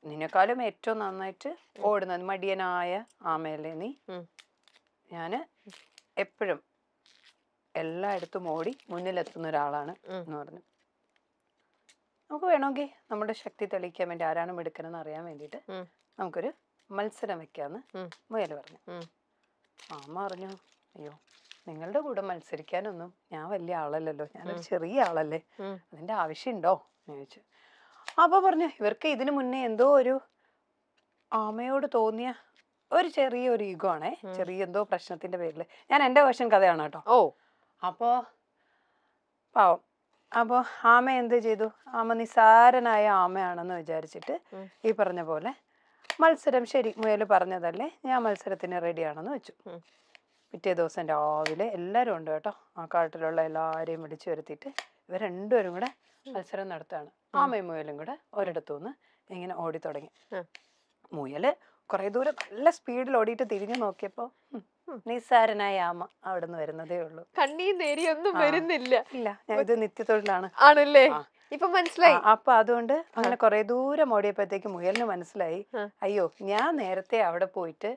നിന്നെക്കാളും ഏറ്റവും നന്നായിട്ട് ഓടുന്നത് മടിയനായ ആമയല്ലേ നീ ഞാന് എപ്പോഴും എല്ലായിടത്തും ഓടി മുന്നിലെത്തുന്ന ഒരാളാണ് എന്ന് പറഞ്ഞു നമുക്ക് വേണമെങ്കിൽ നമ്മുടെ ശക്തി തെളിയിക്കാൻ വേണ്ടി ആരാണ് മിടുക്കണെന്ന് അറിയാൻ വേണ്ടിയിട്ട് നമുക്കൊരു മത്സരം വെക്കാന്ന് മുയൽ പറഞ്ഞു മാമ പറഞ്ഞു അയ്യോ നിങ്ങളുടെ കൂടെ മത്സരിക്കാനൊന്നും ഞാൻ വലിയ ആളല്ലല്ലോ ഞാനൊരു ചെറിയ ആളല്ലേ അതിന്റെ ആവശ്യമുണ്ടോ എന്ന് ചോദിച്ചു അപ്പൊ പറഞ്ഞു ഇവർക്ക് ഇതിനു മുന്നേ എന്തോ ഒരു ആമയോട് തോന്നിയ ഒരു ചെറിയ ഒരു ഈഗോ ആണേ ചെറിയ എന്തോ പ്രശ്നത്തിന്റെ പേരിൽ ഞാൻ എന്റെ വേർഷൻ കഥയാണ് കേട്ടോ ഓ അപ്പോ പാവം അപ്പോൾ ആമ എന്ത് ചെയ്തു ആമ നിസാരനായ ആമയാണെന്ന് വിചാരിച്ചിട്ട് ഈ പറഞ്ഞ പോലെ മത്സരം ശരി മുയൽ പറഞ്ഞതല്ലേ ഞാൻ മത്സരത്തിന് റെഡിയാണെന്ന് വെച്ചു പിറ്റേ ദിവസം രാവിലെ എല്ലാവരും ഉണ്ട് കേട്ടോ ആ കാട്ടിലുള്ള എല്ലാവരെയും വിളിച്ചു വരുത്തിയിട്ട് ഇവർ രണ്ടുപേരും കൂടെ മത്സരം നടത്തുകയാണ് ആമയും മുയലും കൂടെ ഒരിടത്തു നിന്ന് ഇങ്ങനെ ഓടി തുടങ്ങി മുയല് കുറേ ദൂരം നല്ല സ്പീഡിൽ ഓടിയിട്ട് തിരിഞ്ഞു നോക്കിയപ്പോ നിസ്സാരനായ ആമ നിന്ന് വരുന്നതേ ഉള്ളൂ കണ്ണീർ നേരിയൊന്നും വരുന്നില്ല ഇല്ല ഞാൻ ഇത് നിത്യത്തൊഴിലാണ് ആണല്ലേ ഇപ്പൊ മനസ്സിലായി അപ്പൊ അതുകൊണ്ട് അങ്ങനെ കൊറേ ദൂരം ഓടിയപ്പോഴത്തേക്ക് മുയലിന് മനസ്സിലായി അയ്യോ ഞാൻ നേരത്തെ അവിടെ പോയിട്ട്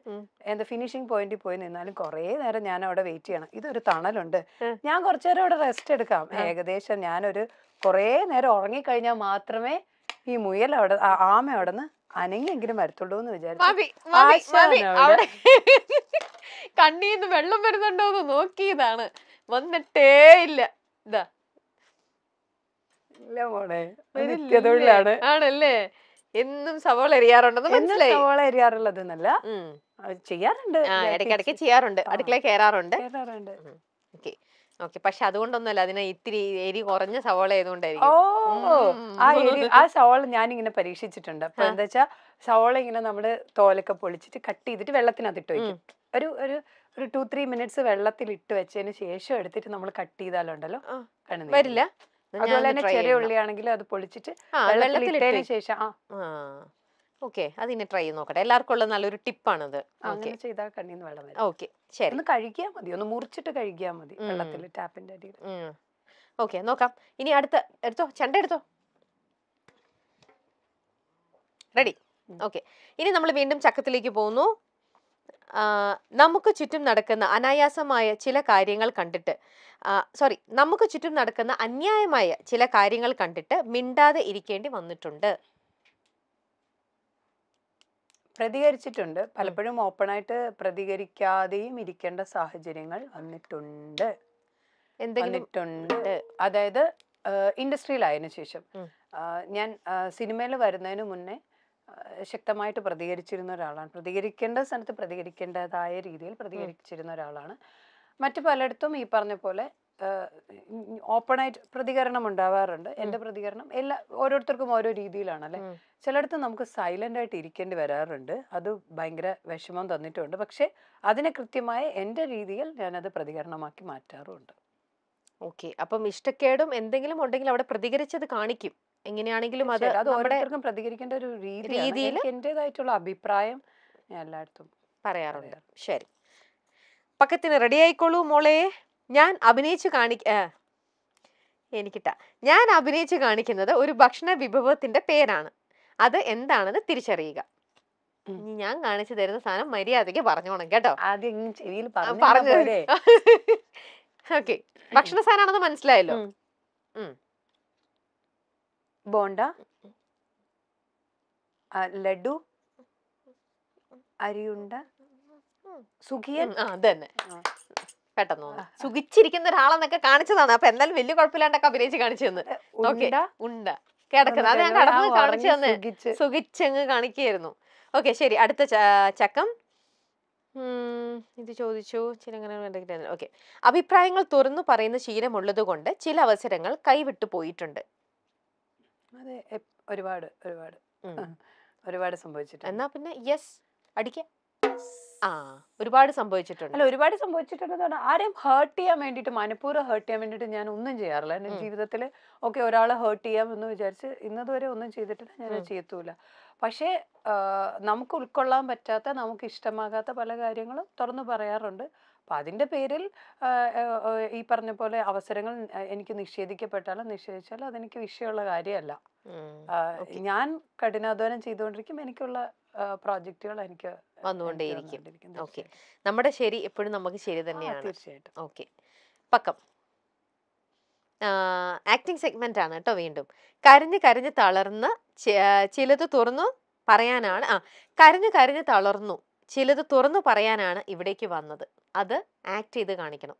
എന്താ ഫിനിഷിംഗ് പോയിന്റിൽ പോയി നിന്നാലും കൊറേ നേരം ഞാൻ അവിടെ വെയിറ്റ് ചെയ്യണം ഇതൊരു തണലുണ്ട് ഞാൻ കുറച്ചു നേരം അവിടെ റെസ്റ്റ് എടുക്കാം ഏകദേശം ഞാനൊരു കൊറേ നേരം ഉറങ്ങിക്കഴിഞ്ഞാൽ മാത്രമേ ഈ മുയൽ അവിടെ ആമ അവിടെ നിന്ന് അനങ്ങിയെങ്കിലും വരത്തുള്ളൂ എന്ന് വിചാരിച്ചു കണ്ണീന്ന് വെള്ളം വരുന്നുണ്ടോ എന്ന് നോക്കിയതാണ് വന്നിട്ടേ ഇല്ല ഇതാ ആണല്ലേ എന്നും സവോള എറിയാറുണ്ടെന്ന് മനസ്സിലായി സവോള എറിയാറുള്ളത് എന്നല്ല ചെയ്യാറുണ്ട് ഇടയ്ക്കിടയ്ക്ക് ചെയ്യാറുണ്ട് അടുക്കള കയറാറുണ്ട് പക്ഷെ അതുകൊണ്ടൊന്നുമല്ല അതിനെ ഇത്തിരി എരി കുറഞ്ഞ സവോള ആയതുകൊണ്ടായിരിക്കും ആ എരി ആ സവോള ഞാനിങ്ങനെ പരീക്ഷിച്ചിട്ടുണ്ട് അപ്പൊ എന്താ വെച്ചാ സവോള ഇങ്ങനെ നമ്മള് തോലൊക്കെ പൊളിച്ചിട്ട് കട്ട് ചെയ്തിട്ട് വെള്ളത്തിനകത്തിട്ട് വയ്ക്കും ഒരു ഒരു ഒരു ടു ത്രീ മിനിറ്റ്സ് വെള്ളത്തിൽ ഇട്ട് വെച്ചതിന് ശേഷം എടുത്തിട്ട് നമ്മൾ കട്ട് ചെയ്താലുണ്ടല്ലോ വരില്ല അതുപോലെ തന്നെ ചെറിയ ഉള്ളിയാണെങ്കിൽ അത് പൊളിച്ചിട്ട് വെള്ളത്തിലിട്ടതിന് ശേഷം ആ ഓക്കെ അതിനെ ട്രൈ ചെയ്ത് നോക്കട്ടെ എല്ലാവർക്കും ഉള്ള നല്ലൊരു ടിപ്പാണത് അങ്ങനെ ചെയ്താൽ കണ്ണീന്ന് വെള്ളം വരും ഓക്കെ ശരി ഒന്ന് കഴുകിയാൽ മതി ഒന്ന് മുറിച്ചിട്ട് കഴുകിയാൽ മതി വെള്ളത്തിൽ ടാപ്പിന്റെ അടിയിൽ ഓക്കെ നോക്കാം ഇനി അടുത്ത എടുത്തോ ചണ്ട എടുത്തോ റെഡി ഓക്കെ ഇനി നമ്മൾ വീണ്ടും ചക്കത്തിലേക്ക് പോകുന്നു നമുക്ക് ചുറ്റും നടക്കുന്ന അനായാസമായ ചില കാര്യങ്ങൾ കണ്ടിട്ട് സോറി നമുക്ക് ചുറ്റും നടക്കുന്ന അന്യായമായ ചില കാര്യങ്ങൾ കണ്ടിട്ട് മിണ്ടാതെ ഇരിക്കേണ്ടി വന്നിട്ടുണ്ട് പ്രതികരിച്ചിട്ടുണ്ട് പലപ്പോഴും ഓപ്പണായിട്ട് പ്രതികരിക്കാതെയും ഇരിക്കേണ്ട സാഹചര്യങ്ങൾ വന്നിട്ടുണ്ട് വന്നിട്ടുണ്ട് അതായത് ഇൻഡസ്ട്രിയിലായതിനു ശേഷം ഞാൻ സിനിമയിൽ വരുന്നതിന് മുന്നേ ശക്തമായിട്ട് പ്രതികരിച്ചിരുന്ന ഒരാളാണ് പ്രതികരിക്കേണ്ട സ്ഥലത്ത് പ്രതികരിക്കേണ്ടതായ രീതിയിൽ പ്രതികരിച്ചിരുന്ന ഒരാളാണ് മറ്റു പലയിടത്തും ഈ പറഞ്ഞ പോലെ ഓപ്പണായിട്ട് പ്രതികരണം ഉണ്ടാവാറുണ്ട് എൻ്റെ പ്രതികരണം എല്ലാ ഓരോരുത്തർക്കും ഓരോ രീതിയിലാണല്ലേ ചിലയിടത്ത് നമുക്ക് സൈലന്റ് ആയിട്ട് ഇരിക്കേണ്ടി വരാറുണ്ട് അത് ഭയങ്കര വിഷമം തന്നിട്ടുണ്ട് പക്ഷെ അതിനെ കൃത്യമായ എൻ്റെ രീതിയിൽ ഞാനത് പ്രതികരണമാക്കി മാറ്റാറുമുണ്ട് ഓക്കെ അപ്പം ഇഷ്ടക്കേടും എന്തെങ്കിലും ഉണ്ടെങ്കിൽ അവിടെ പ്രതികരിച്ചത് കാണിക്കും എങ്ങനെയാണെങ്കിലും അത് ഓരോരുത്തർക്കും പ്രതികരിക്കേണ്ട ഒരു രീതിയിൽ എൻ്റെതായിട്ടുള്ള അഭിപ്രായം എല്ലായിടത്തും പറയാറുണ്ട് ശരി പക്കത്തിന് റെഡി ആയിക്കോളൂ മോളെ ഞാൻ അഭിനയിച്ചു കാണിക്ക എനിക്കിട്ട ഞാൻ അഭിനയിച്ചു കാണിക്കുന്നത് ഒരു ഭക്ഷണ വിഭവത്തിന്റെ പേരാണ് അത് എന്താണെന്ന് തിരിച്ചറിയുക ഇനി ഞാൻ കാണിച്ചു തരുന്ന സാധനം മര്യാദയ്ക്ക് പറഞ്ഞോണം കേട്ടോ ആദ്യം പറഞ്ഞു ഓക്കെ ഭക്ഷണ സാധനമാണെന്ന് മനസ്സിലായല്ലോ ബോണ്ട ലഡു അരിയുണ്ട സുഖിയൻ അതന്നെ പെട്ടെന്ന് സുഖിച്ചിരിക്കുന്ന ഒരാളെന്നൊക്കെ കാണിച്ചതാണ് അപ്പൊ എന്തായാലും വലിയ കുഴപ്പമില്ലാണ്ടൊക്കെ അഭിനയിച്ച് കാണിച്ചു തന്നെ ഉണ്ട കിടക്കുന്നത് അത് ഞാൻ കടന്നു കാണിച്ചു തന്നെ സുഖിച്ചങ്ങ് കാണിക്കുകയായിരുന്നു ഓക്കെ ശരി അടുത്ത ചക്കം ഇത് ചോദിച്ചു ചിലങ്ങനെ ഓക്കെ അഭിപ്രായങ്ങൾ തുറന്നു പറയുന്ന ശീലമുള്ളത് കൊണ്ട് ചില അവസരങ്ങൾ കൈവിട്ടു പോയിട്ടുണ്ട് അതെ ഒരുപാട് ഒരുപാട് ഒരുപാട് സംഭവിച്ചിട്ടുണ്ട് എന്നാ പിന്നെ യെസ് അടിക്കാം ആ ഒരുപാട് സംഭവിച്ചിട്ടുണ്ട് അല്ല ഒരുപാട് സംഭവിച്ചിട്ടുണ്ട് ആരെയും ഹേർട്ട് ചെയ്യാൻ വേണ്ടിയിട്ട് മനഃപൂർവ്വം ഹേർട്ട് ചെയ്യാൻ വേണ്ടിട്ട് ഞാൻ ഒന്നും ചെയ്യാറില്ല എന്റെ ജീവിതത്തിൽ ഓക്കെ ഒരാളെ ഹേർട്ട് ചെയ്യാം എന്ന് വിചാരിച്ച് ഇന്നതുവരെ ഒന്നും ചെയ്തിട്ടില്ല ഞാൻ ചെയ്യത്തൂല പക്ഷേ നമുക്ക് ഉൾക്കൊള്ളാൻ പറ്റാത്ത നമുക്ക് ഇഷ്ടമാകാത്ത പല കാര്യങ്ങളും തുറന്നു പറയാറുണ്ട് അപ്പം അതിൻ്റെ പേരിൽ ഈ പറഞ്ഞ പോലെ അവസരങ്ങൾ എനിക്ക് നിഷേധിക്കപ്പെട്ടാലും നിഷേധിച്ചാലും അതെനിക്ക് വിഷയമുള്ള കാര്യമല്ല ഞാൻ കഠിനാധ്വാനം ചെയ്തുകൊണ്ടിരിക്കും എനിക്കുള്ള പ്രോജക്റ്റുകൾ എനിക്ക് വന്നുകൊണ്ടേയിരിക്കും ഓക്കെ നമ്മുടെ ശരി എപ്പോഴും നമുക്ക് ശരി തന്നെയാണ് തീർച്ചയായിട്ടും ഓക്കെ പക്കം ആക്ടിങ് സെഗ്മെന്റ് ആണ് കേട്ടോ വീണ്ടും കരഞ്ഞ് കരഞ്ഞ് തളർന്ന് ചിലത് തുറന്നു പറയാനാണ് ആ കരഞ്ഞ് കരഞ്ഞ് തളർന്നു ചിലത് തുറന്നു പറയാനാണ് ഇവിടേക്ക് വന്നത് അത് ആക്ട് ചെയ്ത് കാണിക്കണം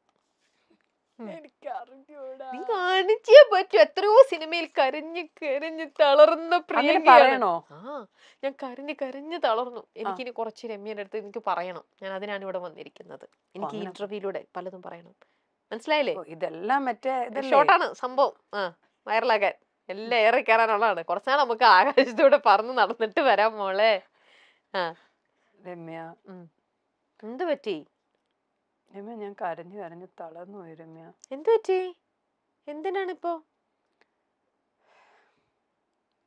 കാണിച്ചേ പറ്റൂ എത്രയോ സിനിമയിൽ കരഞ്ഞ് കരഞ്ഞ് തളർന്ന പറയണോ ആ ഞാൻ കരഞ്ഞ് കരഞ്ഞ് തളർന്നു എനിക്ക് എനിക്കിനി കുറച്ച് രമ്യന്റെ അടുത്ത് എനിക്ക് പറയണം ഞാൻ അതിനാണ് ഇവിടെ വന്നിരിക്കുന്നത് എനിക്ക് ഇന്റർവ്യൂയിലൂടെ പലതും പറയണം മനസ്സിലായില്ലേ ഇതെല്ലാം മറ്റേ ഷോർട്ടാണ് സംഭവം ആ വൈറലാകാൻ എല്ലാം ഏറെ കയറാനുള്ളതാണ് കുറച്ചാൾ നമുക്ക് ആകാശത്തൂടെ പറന്ന് നടന്നിട്ട് വരാം മോളെ ആ രമ്യ എന്ത് പറ്റി രമ്യ ഞാൻ കരഞ്ഞു കരഞ്ഞു തളർന്നു പോയി രമ്യ എന്ത് പറ്റി എന്തിനാണിപ്പോ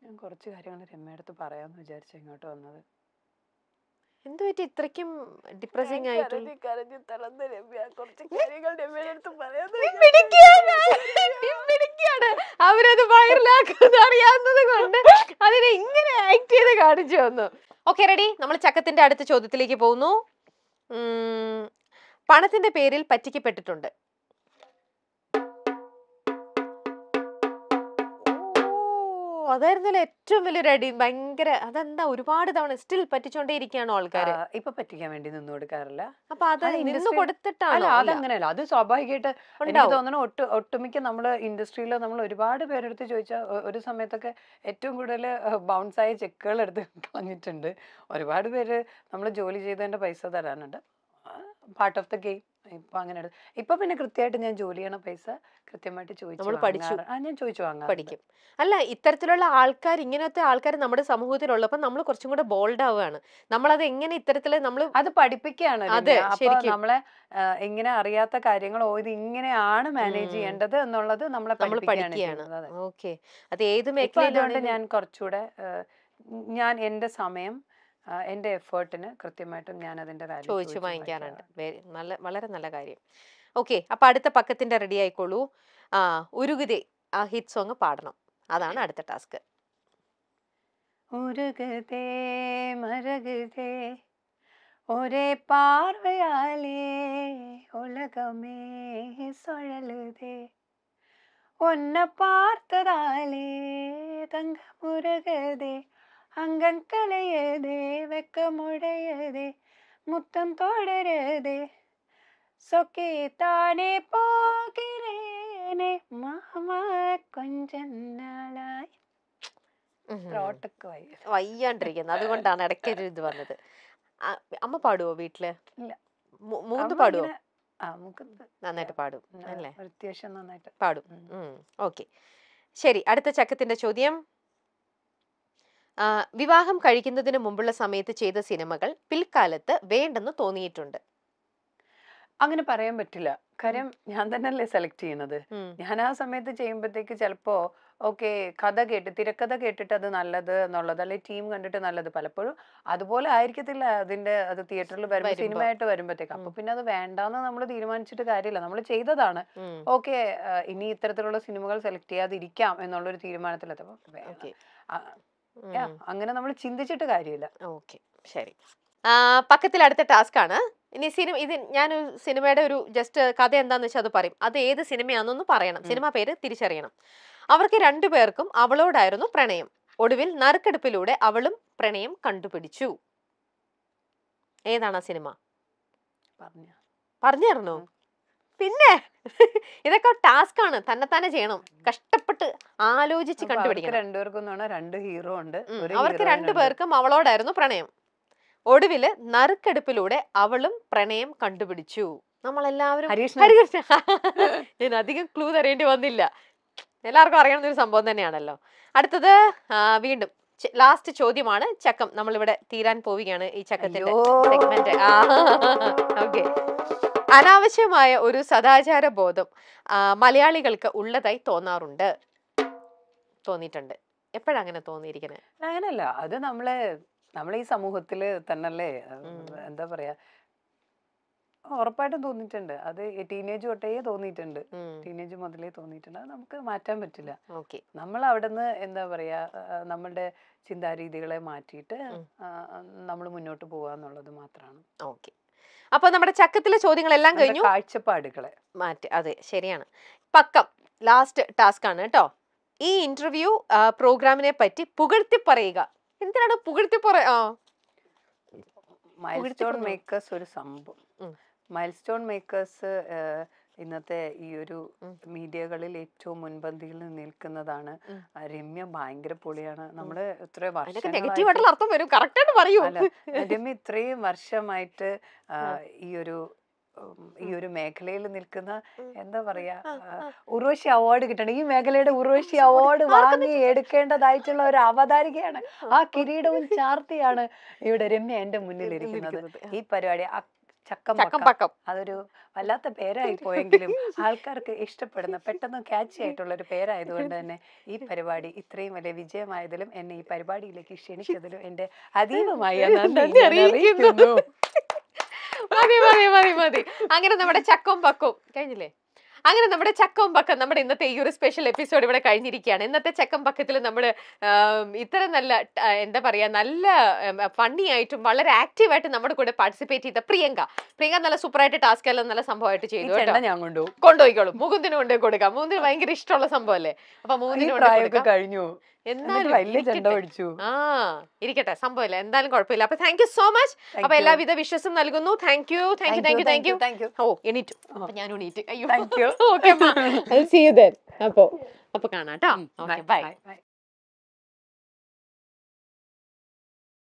ഞാൻ കുറച്ച് കാര്യങ്ങൾ രമ്യടുത്ത് പറയാമെന്ന് വിചാരിച്ചു ഇങ്ങോട്ട് വന്നത് എന്ത് ഇത്രക്കും ഡിപ്രസിംഗ് ആയിട്ട് കരഞ്ഞ് തളർന്ന് കുറച്ച് കാര്യങ്ങൾ രമ്യയുടെ അടുത്ത് പറയാതിരിക്കാണ് അവരത് വൈറലാക്കുന്നത് അറിയാവുന്നത് കൊണ്ട് അതിനെ ഇങ്ങനെ ആക്ട് ചെയ്ത് കാണിച്ചു വന്നു ഓക്കെ റെഡി നമ്മൾ ചക്കത്തിന്റെ അടുത്ത ചോദ്യത്തിലേക്ക് പോകുന്നു പണത്തിന്റെ പേരിൽ പറ്റിക്കപ്പെട്ടിട്ടുണ്ട് അതായിരുന്നല്ലോ ഏറ്റവും വലിയൊരു അടി ഭയങ്കര അതെന്താ ഒരുപാട് തവണ സ്റ്റിൽ പറ്റിച്ചോണ്ടേ ഇരിക്കുകയാണ് ആൾക്കാർ ഇപ്പൊ പറ്റിക്കാൻ വേണ്ടി നിന്ന് കൊടുക്കാറില്ല അപ്പൊ അത് നിന്ന് കൊടുത്തിട്ടാണ് അതങ്ങനെയല്ല അത് സ്വാഭാവികമായിട്ട് തോന്നണം തോന്നുന്നു ഒട്ടുമിക്ക നമ്മൾ ഇൻഡസ്ട്രിയിൽ നമ്മൾ ഒരുപാട് പേരെടുത്ത് ചോദിച്ചാൽ ഒരു സമയത്തൊക്കെ ഏറ്റവും കൂടുതൽ ബൗൺസായ ചെക്കുകൾ എടുത്ത് കളഞ്ഞിട്ടുണ്ട് ഒരുപാട് പേര് നമ്മൾ ജോലി ചെയ്തതിന്റെ പൈസ തരാനുണ്ട് പാർട്ട് ഓഫ് ദ ഗെയിം ഇപ്പൊ അങ്ങനെ ഇപ്പൊ പിന്നെ കൃത്യമായിട്ട് ഞാൻ ജോലി ചെയ്യണ പൈസ കൃത്യമായിട്ട് ചോദിച്ചു പഠിച്ചു ആ ഞാൻ ചോദിച്ചു വാങ്ങാം പഠിക്കും അല്ല ഇത്തരത്തിലുള്ള ആൾക്കാർ ഇങ്ങനത്തെ ആൾക്കാർ നമ്മുടെ സമൂഹത്തിലുള്ളപ്പോൾ നമ്മൾ കുറച്ചും കൂടെ ബോൾഡ് ആവുകയാണ് നമ്മളത് എങ്ങനെ ഇത്തരത്തിൽ നമ്മൾ അത് പഠിപ്പിക്കുകയാണ് നമ്മളെ എങ്ങനെ അറിയാത്ത കാര്യങ്ങൾ ഇത് ഇങ്ങനെയാണ് മാനേജ് ചെയ്യേണ്ടത് എന്നുള്ളത് നമ്മളെ നമ്മൾ പഠിക്കുകയാണ് ഓക്കെ അത് ഏത് മേഖലയിലുണ്ട് ഞാൻ കുറച്ചുകൂടെ ഞാൻ എന്റെ സമയം എന്റെ എഫേർട്ടിന് കൃത്യമായിട്ടും ഞാൻ അതിന്റെ വാല്യൂ ചോദിച്ചു വാങ്ങിക്കാറുണ്ട് നല്ല വളരെ നല്ല കാര്യം ഓക്കെ അപ്പൊ അടുത്ത പക്കത്തിന്റെ റെഡി ആയിക്കോളൂ ആ ഉരുകുതി ആ ഹിറ്റ് സോങ് പാടണം അതാണ് അടുത്ത ടാസ്ക് ഒരേ പാർവയാലേ ഉലകമേ സൊഴലുതേ ഒന്ന പാർത്തതാലേ തങ്ക അംഗം കളയതേ വെക്കമുടയതേ മുത്തം തുടരതേ സൊക്കെ താനേ പോകിരേനെ മാമാ കൊഞ്ചം നാളായി വയ്യാണ്ടിരിക്കുന്നു അതുകൊണ്ടാണ് ഇടയ്ക്ക് ഒരു ഇത് വന്നത് അമ്മ പാടുവോ വീട്ടില് മൂന്ന് പാടുവോ നന്നായിട്ട് പാടും അല്ലേ നന്നായിട്ട് പാടും ഓക്കെ ശരി അടുത്ത ചക്കത്തിന്റെ ചോദ്യം വിവാഹം കഴിക്കുന്നതിന് മുമ്പുള്ള സമയത്ത് ചെയ്ത സിനിമകൾ പിൽക്കാലത്ത് വേണ്ടെന്ന് തോന്നിയിട്ടുണ്ട് അങ്ങനെ പറയാൻ പറ്റില്ല കാര്യം ഞാൻ തന്നെയല്ലേ സെലക്ട് ചെയ്യുന്നത് ഞാൻ ആ സമയത്ത് ചെയ്യുമ്പോഴത്തേക്ക് ചിലപ്പോ ഓക്കെ കഥ കേട്ട് തിരക്കഥ കേട്ടിട്ട് അത് നല്ലത് എന്നുള്ളത് അല്ലെ ടീം കണ്ടിട്ട് നല്ലത് പലപ്പോഴും അതുപോലെ ആയിരിക്കത്തില്ല അതിന്റെ അത് തിയേറ്ററിൽ സിനിമ ആയിട്ട് വരുമ്പോഴത്തേക്ക് അപ്പൊ പിന്നെ അത് വേണ്ടെന്ന് നമ്മൾ തീരുമാനിച്ചിട്ട് കാര്യമില്ല നമ്മൾ ചെയ്തതാണ് ഓക്കെ ഇനി ഇത്തരത്തിലുള്ള സിനിമകൾ സെലക്ട് ചെയ്യാതിരിക്കാം എന്നുള്ളൊരു തീരുമാനത്തിലെത്തപ്പോ അങ്ങനെ നമ്മൾ ചിന്തിച്ചിട്ട് കാര്യമില്ല ഓക്കെ ശരി പക്കത്തിൽ അടുത്ത ടാസ്ക് ആണ് ഇനി സിനിമ ഇത് ഞാൻ സിനിമയുടെ ഒരു ജസ്റ്റ് കഥ എന്താന്ന് വെച്ചാൽ അത് പറയും അത് ഏത് സിനിമയാണെന്നൊന്ന് പറയണം സിനിമ പേര് തിരിച്ചറിയണം അവർക്ക് രണ്ടു പേർക്കും അവളോടായിരുന്നു പ്രണയം ഒടുവിൽ നറുക്കെടുപ്പിലൂടെ അവളും പ്രണയം കണ്ടുപിടിച്ചു ഏതാണ് ആ സിനിമ പറഞ്ഞു പറഞ്ഞായിരുന്നോ പിന്നെ ഇതൊക്കെ ടാസ്ക് ആണ് തന്നെത്താനെ ചെയ്യണം കഷ്ടപ്പെട്ട് ആലോചിച്ച് കണ്ടുപിടിക്കണം രണ്ടുപേർക്കും രണ്ട് ഹീറോ ഉണ്ട് അവർക്ക് രണ്ടുപേർക്കും അവളോടായിരുന്നു പ്രണയം ഒടുവില് നറുക്കെടുപ്പിലൂടെ അവളും പ്രണയം കണ്ടുപിടിച്ചു നമ്മളെല്ലാവരും ഞാൻ അധികം ക്ലൂ തരേണ്ടി വന്നില്ല എല്ലാവർക്കും അറിയണമെന്ന ഒരു സംഭവം തന്നെയാണല്ലോ അടുത്തത് വീണ്ടും ലാസ്റ്റ് ചോദ്യമാണ് ചക്കം നമ്മളിവിടെ തീരാൻ പോവുകയാണ് ഈ ചക്കത്തിന്റെ സെഗ്മെന്റ് ഓക്കെ അനാവശ്യമായ ഒരു സദാചാര ബോധം മലയാളികൾക്ക് ഉള്ളതായി തോന്നാറുണ്ട് തോന്നിയിട്ടുണ്ട് എപ്പോഴങ്ങനെ തോന്നിയിരിക്കുന്നത് അങ്ങനല്ല അത് നമ്മളെ നമ്മളെ ഈ സമൂഹത്തിൽ തന്നല്ലേ എന്താ പറയാ ഉറപ്പായിട്ടും തോന്നിയിട്ടുണ്ട് അത് ടീനേജ് തൊട്ടേ തോന്നിയിട്ടുണ്ട് ടീനേജ് മുതലേ തോന്നിയിട്ടുണ്ട് അത് നമുക്ക് മാറ്റാൻ പറ്റില്ല നമ്മൾ അവിടുന്ന് എന്താ പറയാ നമ്മളുടെ ചിന്താരീതികളെ മാറ്റിയിട്ട് നമ്മൾ മുന്നോട്ട് പോവാന്നുള്ളത് മാത്രമാണ് ഓക്കെ അപ്പൊ നമ്മുടെ ചക്കത്തിലെ ചോദ്യങ്ങളെല്ലാം കഴിഞ്ഞു കാഴ്ചപ്പാടുകളെ മാറ്റി അതെ ശരിയാണ് പക്കം ലാസ്റ്റ് ടാസ്ക് ആണ് കേട്ടോ ഈ ഇന്റർവ്യൂ പ്രോഗ്രാമിനെ പറ്റി പുകഴ്ത്തി പറയുക എന്തിനാണ് പുകഴ്ത്തി പറയാ മേക്കേഴ്സ് ഒരു സംഭവം മൈൽ സ്റ്റോൺ മേക്കേഴ്സ് ഇന്നത്തെ ഈ ഒരു മീഡിയകളിൽ ഏറ്റവും മുൻപന്തിയിൽ നിൽക്കുന്നതാണ് രമ്യ ഭയങ്കര പൊളിയാണ് നമ്മള് ഇത്ര വർഷം രമ്യ ഇത്രയും വർഷമായിട്ട് ഈ ഒരു ഈ ഒരു മേഖലയിൽ നിൽക്കുന്ന എന്താ പറയാ ഉർവശി അവാർഡ് കിട്ടണം ഈ മേഖലയുടെ ഉർവശി അവാർഡ് വാങ്ങി എടുക്കേണ്ടതായിട്ടുള്ള ഒരു അവതാരികയാണ് ആ കിരീടവും ചാർത്തിയാണ് ഇവിടെ രമ്യ എന്റെ മുന്നിൽ ഇരിക്കുന്നത് ഈ പരിപാടി ചക്കമ്പക്കം അതൊരു വല്ലാത്ത പേരായി പോയെങ്കിലും ആൾക്കാർക്ക് ഇഷ്ടപ്പെടുന്ന പെട്ടെന്ന് ക്യാച്ചി ആയിട്ടുള്ള ഒരു പേരായതുകൊണ്ട് തന്നെ ഈ പരിപാടി ഇത്രയും വലിയ വിജയമായതിലും എന്നെ ഈ പരിപാടിയിലേക്ക് ക്ഷണിച്ചതിലും എന്റെ അതീവമായ മതി മതി മതി മതി അങ്ങനെ നമ്മുടെ ചക്കും പക്കും കഴിഞ്ഞില്ലേ അങ്ങനെ നമ്മുടെ ചക്കം പക്കം നമ്മുടെ ഇന്നത്തെ ഈ ഒരു സ്പെഷ്യൽ എപ്പിസോഡ് ഇവിടെ കഴിഞ്ഞിരിക്കുകയാണ് ഇന്നത്തെ ചക്കം പക്കത്തിൽ നമ്മൾ ഇത്ര നല്ല എന്താ പറയുക നല്ല ഫണ്ണി ആയിട്ടും വളരെ ആക്റ്റീവായിട്ടും നമ്മുടെ കൂടെ പാർട്ടിസിപ്പേറ്റ് ചെയ്ത പ്രിയങ്ക പ്രിയങ്ക നല്ല സൂപ്പറായിട്ട് ടാസ്ക് എല്ലാം നല്ല സംഭവമായിട്ട് ചെയ്തു ഞാൻ കൊണ്ടുപോകും കൊണ്ടുപോയിക്കോളും മുകുന്ദിന് കൊണ്ടുപോയി കൊടുക്കാം മുകുന്ദിന് ഭയങ്കര ഇഷ്ടമുള്ള സംഭവം അല്ലേ അപ്പൊ മുകുന്ദിന് കൊണ്ടുപോയി കഴിഞ്ഞു എന്നാലും ആ ഇരിക്കട്ടെ സംഭവമില്ല എന്തായാലും കുഴപ്പമില്ല അപ്പൊ താങ്ക് യു സോ മച്ച് അപ്പൊ എല്ലാവിധ വിശ്വസും നൽകുന്നു thank you thank you thank you thank you you ഓ എണീറ്റു അപ്പൊ ഞാൻ എണീറ്റു അയ്യോ യു ഓക്കെ അപ്പോ അപ്പൊ കാണാം കേട്ടോ ബൈ ബൈ